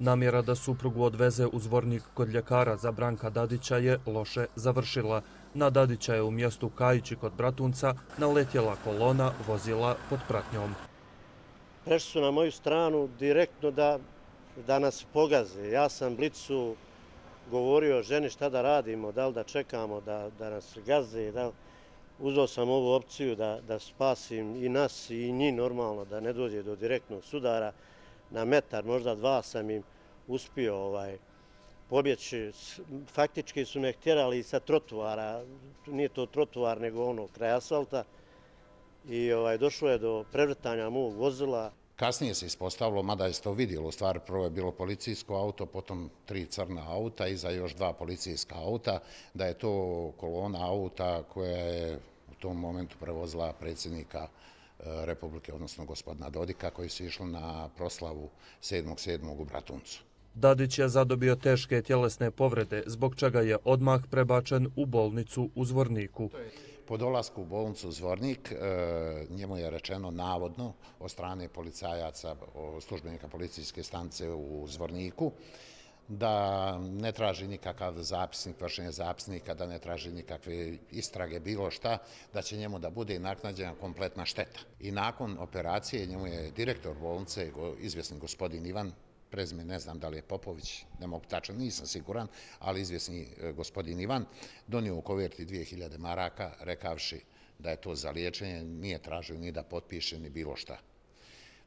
Namjera da suprugu odveze u zvornik kod ljekara za Branka Dadića je loše završila. Na Dadića je u mjestu Kajići kod Bratunca naletjela kolona vozila pod pratnjom. Prešli su na moju stranu direktno da nas pogaze. Ja sam blicu govorio ženi šta da radimo, da li da čekamo da nas gaze. Uzao sam ovu opciju da spasim i nas i njih normalno da ne dođe do direktnog sudara. spasim i nas i njih normalno da ne dođe do direktnog sudara na metar, možda dva sam im uspio ovaj, pobjeći. Faktički su me htjerali sa trotuara, nije to trotuar nego ono kraj asfalta i ovaj, došlo je do prevrtanja mog vozila. Kasnije se ispostavilo, mada je se to vidjelo, u stvari prvo je bilo policijsko auto, potom tri crna auta, iza još dva policijska auta, da je to kolona auta koja je u tom momentu prevozila predsjednika Hrvatska Eh, Republike, odnosno gospodina Dodika, koji su išli na proslavu 7.7. u Bratuncu. Dadić je zadobio teške tjelesne povrede, zbog čega je odmah prebačen u bolnicu u Zvorniku. Po dolazku u bolnicu Zvornik, eh, njemu je rečeno navodno od strane policajaca, službenika policijske stance u Zvorniku, da ne traži nikakav zapisnik, vršenje zapisnika, da ne traži nikakve istrage, bilo šta, da će njemu da bude naknadjena kompletna šteta. I nakon operacije njemu je direktor bolnice, izvjesni gospodin Ivan, prezme ne znam da li je Popović, ne mogu tačno, nisam siguran, ali izvjesni e, gospodin Ivan, donio u koverti 2000 maraka, rekavši da je to za liječenje, nije tražio ni da potpiše ni bilo šta.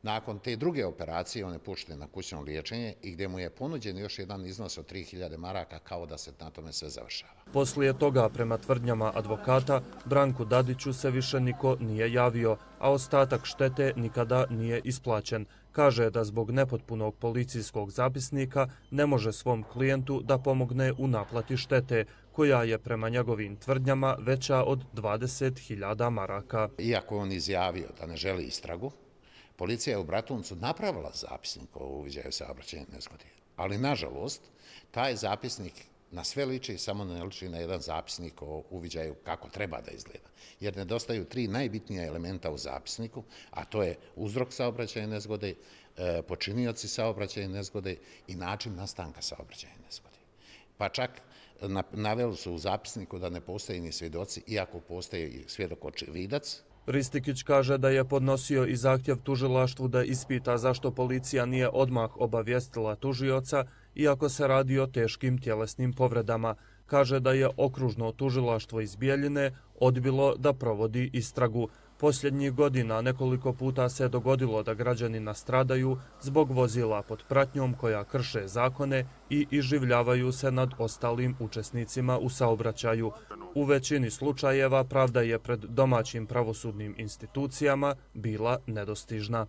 Nakon te druge operacije on je pušten na kućno liječenje i gdje mu je ponuđen još jedan iznos od 3000 maraka kao da se na tome sve završava. Poslije toga, prema tvrdnjama advokata, Branku Dadiću se više niko nije javio, a ostatak štete nikada nije isplaćen. Kaže da zbog nepotpunog policijskog zapisnika ne može svom klijentu da pomogne u naplati štete, koja je prema njegovim tvrdnjama veća od 20.000 maraka. Iako on izjavio da ne želi istragu, policija je u Bratuncu napravila zapisnik o uviđaju saobraćenja nezgodi. Ali, nažalost, taj zapisnik na sve liči, samo ne liči na jedan zapisnik o uviđaju kako treba da izgleda. Jer nedostaju tri najbitnija elementa u zapisniku, a to je uzrok saobraćaja nezgode, e, počinioci saobraćaja nezgode i način nastanka saobraćaja nezgode. Pa čak naveli su u zapisniku da ne postoje ni svjedoci, iako postoje svjedok očividac, Ristikić kaže da je podnosio i zahtjev tužilaštvu da ispita zašto policija nije odmah obavjestila tužioca, iako se radi o teškim tjelesnim povredama. Kaže da je okružno tužilaštvo iz Bijeljine odbilo da provodi istragu. Posljednjih godina nekoliko puta se dogodilo da građani nastradaju zbog vozila pod pratnjom koja krše zakone i iživljavaju se nad ostalim učesnicima u saobraćaju. U većini slučajeva pravda je pred domaćim pravosudnim institucijama bila nedostižna.